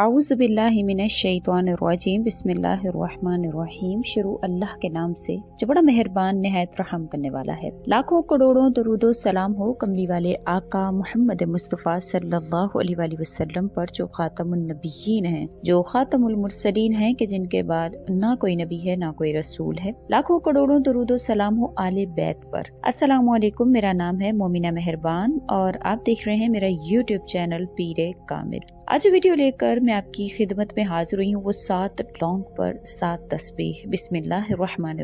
आउज़बिल्लिमिनशैतवानरजीम बसमीम शुरू अल्लाह के नाम से जो बड़ा मेहरबान नहायत रहम करने वाला है लाखों करोड़ों दरुदो सलाम हो कमली वाले आका मोहम्मद मुस्तफ़ा सल्ला वसलम पर जो ख़ातमनबीन हैं जो ख़ातमुलमरसलिन हैं कि जिनके बाद ना कोई नबी है ना कोई रसूल है लाखों करोड़ों दरुदो सलाम हो आले बैत पर असलकुम मेरा नाम है मोमिना मेहरबान और आप देख रहे हैं मेरा यूट्यूब चैनल पीर कामिल आज वीडियो लेकर मैं आपकी खिदमत में हाजिर हुई हूँ वो सात लौंग पर सात तस्बीह बिस्मिल्लाम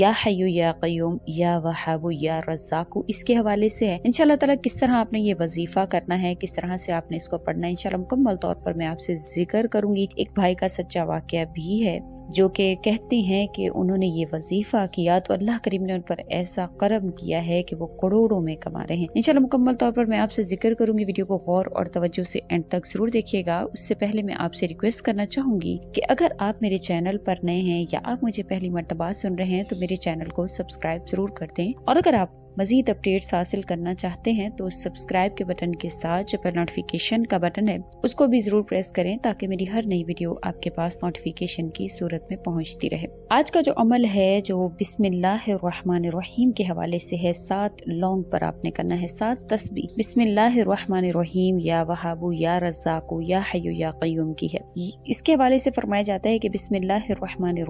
या हयु या क्यूम या वहाबु या रजाकू इसके हवाले से है इनशाला तला किस तरह आपने ये वजीफा करना है किस तरह से आपने इसको पढ़ना है इनशाला मुकम्मल तौर पर मैं आपसे जिक्र करूंगी एक भाई का सच्चा वाक्य भी है जो कि कहते हैं कि उन्होंने ये वजीफ़ा किया तो अल्लाह करीम ने उन पर ऐसा करम किया है कि वो करोड़ों में कमा रहे हैं इंशाल्लाह मुकम्मल तौर पर मैं आपसे जिक्र करूंगी वीडियो को गौर और तवज्जो से एंड तक ज़रूर देखिएगा उससे पहले मैं आपसे रिक्वेस्ट करना चाहूंगी कि अगर आप मेरे चैनल पर नए हैं या आप मुझे पहली मरतबा सुन रहे हैं तो मेरे चैनल को सब्सक्राइब ज़रूर कर दें और अगर आप मजीद अपडेट्स हासिल करना चाहते हैं तो सब्सक्राइब के बटन के साथ जो पर नोटिफिकेशन का बटन है उसको भी जरूर प्रेस करें ताकि मेरी हर नई वीडियो आपके पास नोटिफिकेशन की सूरत में पहुंचती रहे आज का जो अमल है जो बिस्मिल्लाहमान के हवाले से है सात लौंग पर आपने करना है सात तस्बी बिस्मिल्लाहमान या वहाबू या रजाकू या हयू या क्यूम की है इसके हवाले से फरमाया जाता है की बिस्मिल्लाहमान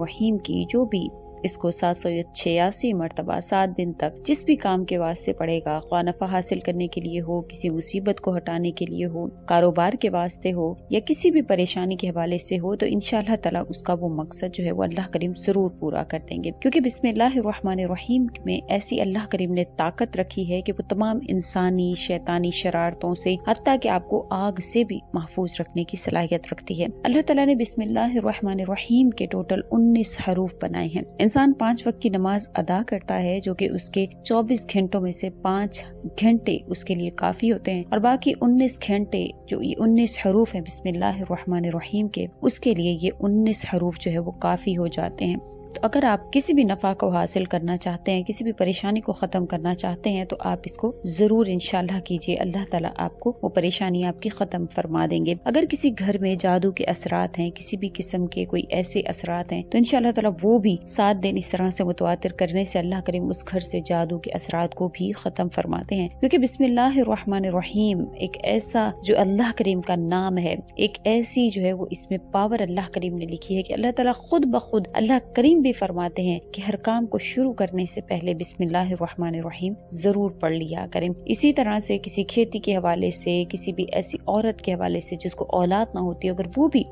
की जो भी इसको सात सौ छियासी मरतबा सात दिन तक जिस भी काम के वास्ते पड़ेगा ख्वा नफा हासिल करने के लिए हो किसी मुसीबत को हटाने के लिए हो कारोबार के वास्ते हो या किसी भी परेशानी के हवाले से हो तो इनशाला तला उसका वो मकसद जो है वो अल्लाह करीम जरूर पूरा कर देंगे क्यूँकी बिस्मिल्लामान रहीम में ऐसी अल्लाह करीम ने ताकत रखी है की वो तमाम इंसानी शैतानी शरारतों से हती की आपको आग से भी महफूज रखने की सलाहियत रखती है अल्लाह तला ने बिस्मिल्लाम के टोटल उन्नीस हरूफ बनाए हैं इंसान पांच वक्त की नमाज अदा करता है जो कि उसके 24 घंटों में से पाँच घंटे उसके लिए काफ़ी होते हैं और बाकी 19 घंटे जो ये 19 हरूफ है बिस्मिल्लाह के उसके लिए ये 19 हरूफ जो है वो काफ़ी हो जाते हैं तो अगर आप किसी भी नफ़ा को हासिल करना चाहते हैं किसी भी परेशानी को ख़त्म करना चाहते हैं तो आप इसको ज़रूर इंशाल्लाह कीजिए अल्लाह ताला आपको वो परेशानी आपकी ख़त्म फरमा देंगे अगर किसी घर में जादू के असरात हैं किसी भी किस्म के कोई ऐसे असरात हैं तो इनशाला ताला वो भी सात दिन इस तरह से मुतवातिर करने से अल्लाह करीम उस घर से जादू के असरात को भी ख़त्म फरमाते हैं क्योंकि रहीम एक ऐसा जो अल्लाह करीम का नाम है एक ऐसी जो है वो इसमें पावर अल्लाह करीम ने लिखी है कि अल्लाह ताला खुद ब खुद अल्लाह करीम भी फरमाते हैं कि हर काम को शुरू करने से पहले बिस्मिल्लाहिर्रहमानिर्रहीम जरूर पढ़ लिया करें इसी तरह से किसी खेती के हवाले से किसी भी ऐसी औरत के हवाले से जिसको औलाद ना होती अगर वो भी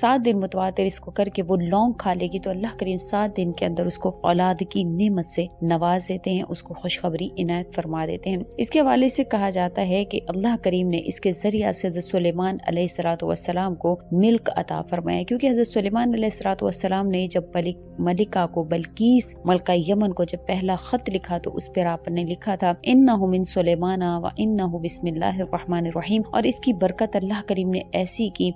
सात दिन मुतवातर इसको करके वो लौंग खा लेगी तो अल्लाह करीम सात दिन के अंदर उसको औलाद की नेमत से नवाज देते हैं उसको खुशखबरी इनायत फरमा देते हैं इसके हवाले से कहा जाता है कि अल्लाह करीम ने इसके जरिया से हजरत सलेमान सलाम को मिल्क अता फरमाया क्योंकि हजरत सलेमान सलाम ने जब मलिक मलिका को बल्कीस मलका यमन को जब पहला खत लिखा तो उस पर आपने लिखा था इन्ना मिन सलेमाना व इन्ना बिस्मिल्लाहमान रहीम और इसकी बरकत अल्लाह करीम ने ऐसी की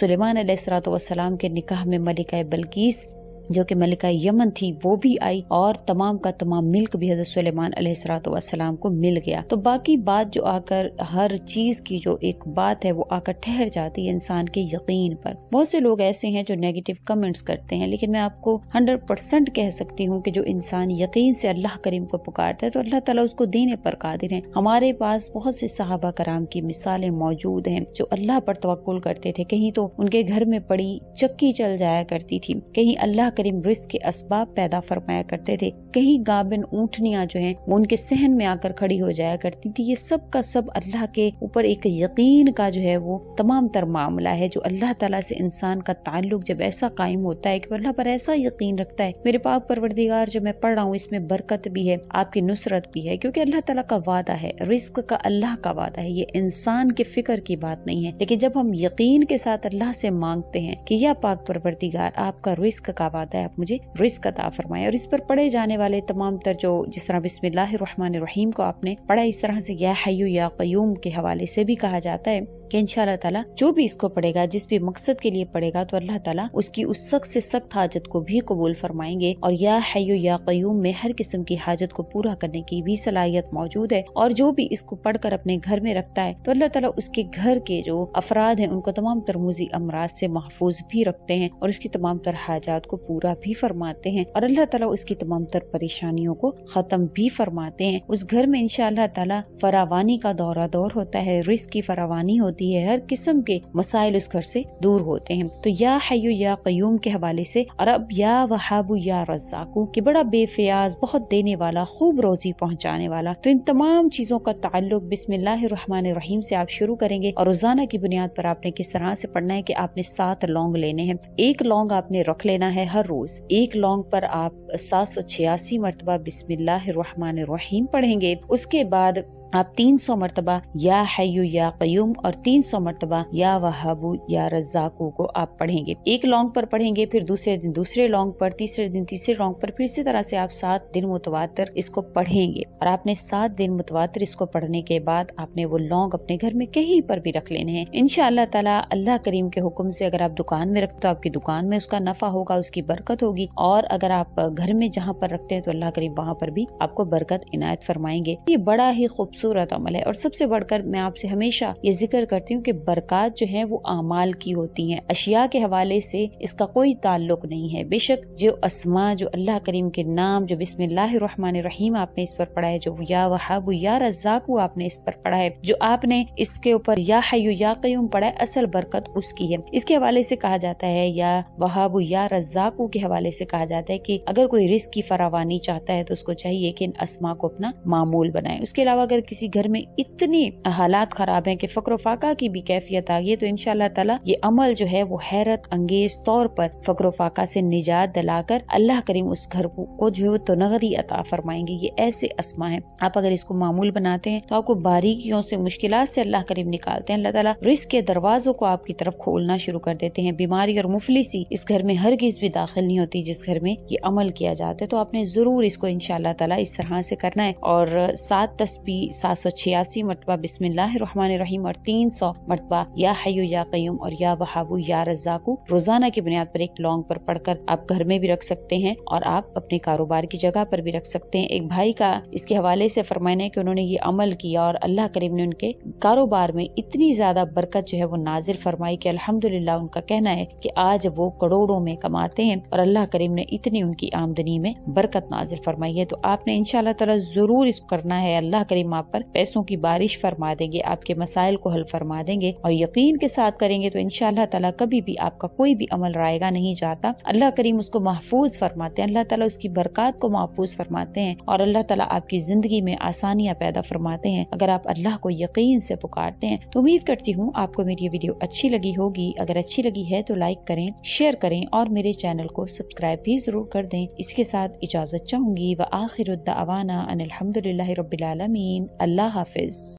सलेमान सुलेमान सलाम के निकाह में मलिका बल्कीस जो कि मलिका यमन थी वो भी आई और तमाम का तमाम मिल्क भी हजरत सुलेमान सलाम को मिल गया तो बाकी बात जो आकर हर चीज की जो एक बात है वो आकर ठहर जाती है इंसान के यकीन पर बहुत से लोग ऐसे हैं जो नेगेटिव कमेंट्स करते हैं लेकिन मैं आपको हंड्रेड परसेंट कह सकती हूँ कि जो इंसान यकीन से अल्लाह करीम को पुकारता है तो अल्लाह ताला उसको देने पर कादिर है हमारे पास बहुत से साहबा कराम की मिसालें मौजूद है जो अल्लाह पर तवक्ल करते थे कहीं तो उनके घर में पड़ी चक्की चल जाया करती थी कहीं अल्लाह करीम रिस्क के इसबाब पैदा फरमाया करते थे कहीं गाबिन ऊँटनिया जो है वो उनके सहन में आकर खड़ी हो जाया करती थी ये सब का सब अल्लाह के ऊपर एक यकीन का जो है वो तमाम तर मामला है जो अल्लाह तला से इंसान का ताल्लुक जब ऐसा कायम होता है की अल्लाह पर ऐसा यकीन रखता है मेरे पाक परवरदिगार जो मैं पढ़ रहा हूँ इसमें बरकत भी है आपकी नुसरत भी है क्यूँकी अल्लाह तला का वादा है रिस्क का अल्लाह का वादा है ये इंसान के फिक्र की बात नहीं है लेकिन जब हम यकीन के साथ अल्लाह से मांगते हैं कि यह पाक परवरदिगार आपका रिस्क का वादा है आप मुझे रिस्क अता फरमाए और इस पर पढ़े जाने वाले तमाम तर जो जिस तरह रहीम को आपने पढ़ा इस तरह से या हय या क्यूम के हवाले से भी कहा जाता है कि इन ताला जो भी इसको पढ़ेगा जिस भी मकसद के लिए पढ़ेगा तो अल्लाह ताला उसकी उस सख्त से सख्त हाजत को भी कबूल फरमाएंगे और या हयो या क्यूम में हर किस्म की हाजत को पूरा करने की भी सलाहियत मौजूद है और जो भी इसको पढ़कर अपने घर में रखता है तो अल्लाह ताला उसके घर के जो अफराद है उनको तमाम तरमूजी अमराज से महफूज भी रखते हैं और उसकी तमाम तर हाजात को पूरा पूरा भी फरमाते हैं और अल्लाह ताला उसकी तमाम तर परेशानियों को ख़त्म भी फरमाते हैं उस घर में इनशा ताला फरावानी का दौरा दौर होता है रिस्क की फरावानी होती है हर किस्म के मसाइल उस घर से दूर होते हैं तो या हयू या क्यूम के हवाले से और अब या वहाबू या रजाकू के बड़ा बेफियाज बहुत देने वाला खूब रोजी पहुँचाने वाला तो इन तमाम चीज़ों का ताल्लुक बिस्मिल्लाम से आप शुरू करेंगे और रोजाना की बुनियाद पर आपने किस तरह से पढ़ना है कि आपने सात लौंग लेने हैं एक लौंग आपने रख लेना है हर रोज़ एक लॉन्ग पर आप सात सौ छियासी मरतबा बिस्मिल्लाम पढ़ेंगे उसके बाद आप तीन सौ मरतबा या हयू या क्यूम और तीन सौ मरतबा या वहाबू या रजाकू को आप पढ़ेंगे एक लॉन्ग पर पढ़ेंगे फिर दूसरे दिन दूसरे लॉन्ग पर तीसरे दिन तीसरे लॉन्ग पर फिर इसी तरह से आप सात दिन मुतवातर इसको पढ़ेंगे और आपने सात दिन मुतवातर इसको पढ़ने के बाद आपने वो लॉन्ग अपने घर में कहीं पर भी रख लेने हैं इनशाला ताला अल्लाह करीम के हुक्म से अगर आप दुकान में रखते हो आपकी दुकान में उसका नफा होगा उसकी बरकत होगी और अगर आप घर में जहाँ पर रखते हैं तो अल्लाह करीम वहाँ पर भी आपको बरकत इनायत फरमाएंगे ये बड़ा ही खूबसूरत खूबसूरत अमल है और सबसे बढ़कर मैं आपसे हमेशा ये जिक्र करती हूँ कि बरकत जो है वो अमाल की होती है अशिया के हवाले से इसका कोई ताल्लुक नहीं है बेशक जो असमा जो अल्लाह करीम के नाम जो बिस्मिल्लाहमान रहीम आपने इस पर पढ़ा है जो या वहाब या रजाकू आपने इस पर पढ़ा है जो आपने इसके ऊपर या हयू या क्यूम पढ़ा है असल बरकत उसकी है इसके हवाले से कहा जाता है या वहाब या रजाकू के हवाले से कहा जाता है कि अगर कोई रिस्क की फरावानी चाहता है तो उसको चाहिए कि इन असमा को अपना मामूल बनाए उसके अलावा अगर किसी घर में इतने हालात खराब हैं कि फकर फाका की भी कैफियत आ गई है तो इनशाला तला ये अमल जो है वो हैरत अंगेज तौर पर फकर फाका से निजात दिलाकर अल्लाह करीम उस घर को जो है वो तो नगरी अता फरमाएंगे ये ऐसे असमा है आप अगर इसको मामूल बनाते हैं तो आपको बारीकियों से मुश्किल से अल्लाह करीम निकालते हैं अल्लाह ताला रिस्क के दरवाजों को आपकी तरफ खोलना शुरू कर देते हैं बीमारी और मुफलिसी इस घर में हर गीज भी दाखिल नहीं होती जिस घर में ये अमल किया जाता है तो आपने जरूर इसको इनशाला तला इस तरह से करना है और सात तस्वीर सात सौ छियासी मरतबा रहीम और तीन सौ मरतबा या हयू या कयूम और या बहाबू या रजाकू रोजाना की बुनियाद पर एक लॉन्ग पर पढ़कर आप घर में भी रख सकते हैं और आप अपने कारोबार की जगह पर भी रख सकते हैं एक भाई का इसके हवाले से फरमाना है की उन्होंने ये अमल किया और अल्लाह करीब ने उनके कारोबार में इतनी ज्यादा बरकत जो है वो नाजिल फरमाई की अल्हम्दुलिल्लाह उनका कहना है की आज वो करोड़ों में कमाते हैं और अल्लाह करीम ने इतनी उनकी आमदनी में बरकत नाजिल फरमाई है तो आपने इन तला जरूर इसको करना है अल्लाह करीम आप पर पैसों की बारिश फरमा देंगे आपके मसाइल को हल फरमा देंगे और यकीन के साथ करेंगे तो इन तला कभी भी आपका कोई भी अमल रायगा नहीं जाता अल्लाह करीम उसको महफूज फरमाते हैं अल्लाह तला उसकी बरकत को महफूज फरमाते हैं और अल्लाह तला आपकी जिंदगी में आसानियाँ पैदा फरमाते हैं अगर आप अल्लाह को यकीन से पुकारते हैं तो उम्मीद करती हूँ आपको मेरी ये वीडियो अच्छी लगी होगी अगर अच्छी लगी है तो लाइक करें शेयर करें और मेरे चैनल को सब्सक्राइब भी जरूर कर दें इसके साथ इजाजत चाहूंगी व आखिर अवाना अनिलहमदिल्ला अल्लाह हाफिज़